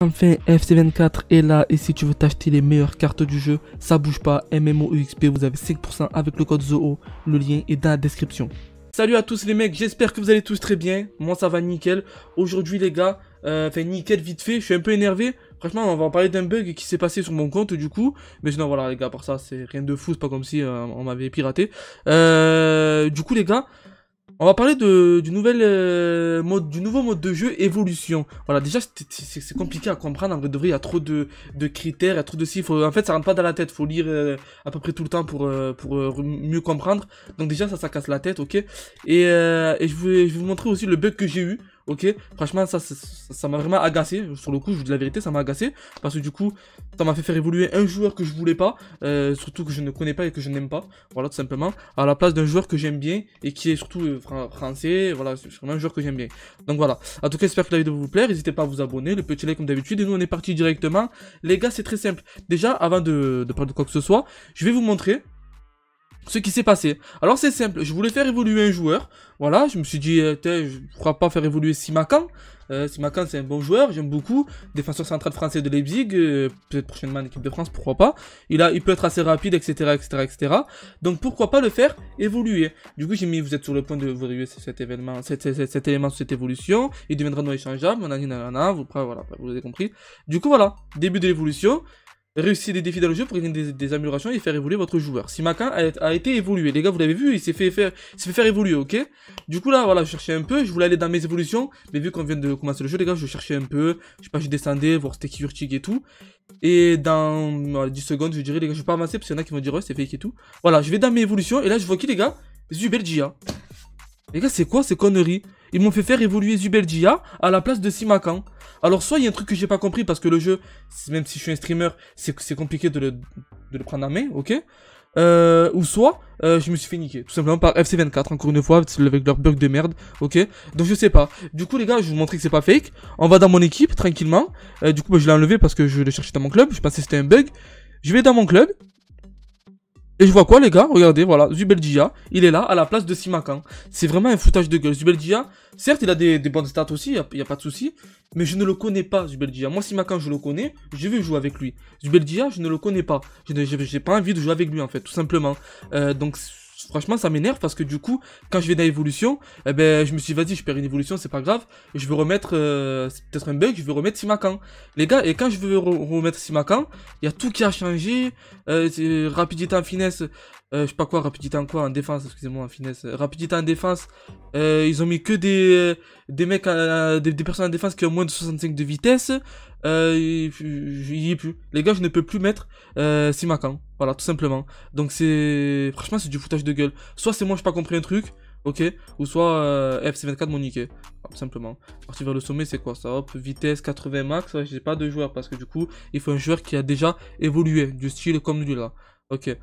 Enfin, FC24 est là et si tu veux t'acheter les meilleures cartes du jeu, ça bouge pas, Xp vous avez 5% avec le code ZOO, le lien est dans la description. Salut à tous les mecs, j'espère que vous allez tous très bien, moi ça va nickel. Aujourd'hui les gars, euh, enfin nickel vite fait, je suis un peu énervé, franchement on va en parler d'un bug qui s'est passé sur mon compte du coup. Mais sinon voilà les gars, par ça c'est rien de fou, c'est pas comme si euh, on m'avait piraté. Euh, du coup les gars... On va parler de, du, nouvel, euh, mode, du nouveau mode de jeu évolution. Voilà, déjà c'est compliqué à comprendre. En vrai, de vrai, il y a trop de, de critères, il y a trop de chiffres. En fait, ça rentre pas dans la tête. Faut lire euh, à peu près tout le temps pour, euh, pour mieux comprendre. Donc déjà, ça, ça casse la tête, ok. Et, et je, vais, je vais vous montrer aussi le bug que j'ai eu ok Franchement, ça ça m'a vraiment agacé. Sur le coup, je vous dis la vérité, ça m'a agacé. Parce que du coup, ça m'a fait faire évoluer un joueur que je voulais pas, euh, surtout que je ne connais pas et que je n'aime pas. Voilà, tout simplement. À la place d'un joueur que j'aime bien et qui est surtout euh, français. Voilà, c'est vraiment un joueur que j'aime bien. Donc voilà. En tout cas, j'espère que la vidéo vous plaire. N'hésitez pas à vous abonner, le petit like comme d'habitude. Et nous, on est parti directement. Les gars, c'est très simple. Déjà, avant de, de parler de quoi que ce soit, je vais vous montrer ce qui s'est passé. Alors c'est simple, je voulais faire évoluer un joueur. Voilà, je me suis dit, euh, je crois pas faire évoluer Simakan. Euh, Simakan c'est un bon joueur, j'aime beaucoup. Défenseur central français de Leipzig, euh, peut-être prochainement en équipe de France, pourquoi pas. Il, a, il peut être assez rapide, etc., etc., etc. Donc pourquoi pas le faire évoluer. Du coup j'ai mis, vous êtes sur le point de réveiller cet événement, cet, élément, cette évolution. Il deviendra non échangeable, nanana, vous, voilà, vous avez compris. Du coup voilà, début de l'évolution réussir des défis dans le jeu pour gagner des, améliorations et faire évoluer votre joueur. Si macan a, été évolué, les gars, vous l'avez vu, il s'est fait faire, fait faire évoluer, ok Du coup là, voilà, je cherchais un peu, je voulais aller dans mes évolutions, mais vu qu'on vient de commencer le jeu, les gars, je cherchais un peu, je sais pas, je descendais, voir c'était qui et tout. Et dans 10 secondes, je dirais, les gars, je vais pas avancer parce qu'il y en a qui vont dire, ouais, c'est fake et tout. Voilà, je vais dans mes évolutions et là, je vois qui, les gars Zubelgia. Les gars, c'est quoi ces conneries ils m'ont fait faire évoluer Zubeldia à la place de Simakan. Alors soit il y a un truc que j'ai pas compris parce que le jeu, même si je suis un streamer, c'est compliqué de le, de prendre en main, ok euh, ou soit euh, je me suis fait niquer tout simplement par FC24 encore une fois avec leur bug de merde ok donc je sais pas du coup les gars je vais vous montrer que c'est pas fake on va dans mon équipe tranquillement euh, du coup bah, je l'ai enlevé parce que je le cherchais dans mon club je pensais que c'était un bug je vais dans mon club et je vois quoi, les gars Regardez, voilà, Zubeldia, il est là, à la place de Simakan. C'est vraiment un foutage de gueule. Zubeldia, certes, il a des, des bonnes stats aussi, il n'y a, pas de souci, mais je ne le connais pas, Zubeldia. Moi, Simakan, je le connais, je veux jouer avec lui. Zubeldia, je ne le connais pas. Je n'ai pas envie de jouer avec lui, en fait, tout simplement. Euh, donc, franchement, ça m'énerve parce que du coup, quand je vais dans l'évolution, eh ben, je me suis dit, vas-y, je perds une évolution, c'est pas grave. Je veux remettre, euh, c'est peut-être un bug, je veux remettre Simakan. Les gars, et quand je veux remettre Simakan, il y a tout qui a changé. Euh, euh rapidité en finesse, euh, je sais pas quoi, rapidité en quoi, en défense, excusez-moi, en finesse. Rapidité en défense, ils ont mis que des, des mecs, des, des personnes en défense qui ont moins de 65 de vitesse euh, il n'y est plus. Les gars, je ne peux plus mettre euh, Simakan. Voilà, tout simplement. Donc c'est... Franchement, c'est du foutage de gueule. Soit c'est moi, je n'ai pas compris un truc, ok Ou soit euh, FC24 mon niqué. tout simplement. Parti vers le sommet, c'est quoi ça Hop, vitesse 80 max. J'ai pas de joueur parce que du coup, il faut un joueur qui a déjà évolué, du style comme lui là. Ok.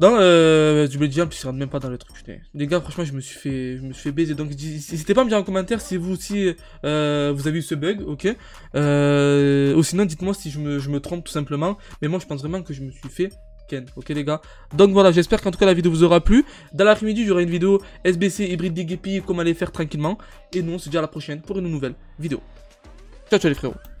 Non, euh, du plus tu même pas dans le truc, putain. Les gars, franchement, je me suis fait, je me suis fait baiser. Donc, n'hésitez pas à me dire en commentaire si vous aussi, euh, vous avez eu ce bug, ok euh, Ou sinon, dites-moi si je me, trompe, tout simplement. Mais moi, je pense vraiment que je me suis fait Ken, ok les gars Donc voilà, j'espère qu'en tout cas la vidéo vous aura plu. Dans l'après-midi, j'aurai une vidéo SBC hybride Digipi comment les faire tranquillement. Et nous, on se dit à la prochaine pour une nouvelle vidéo. Ciao, ciao les frérots.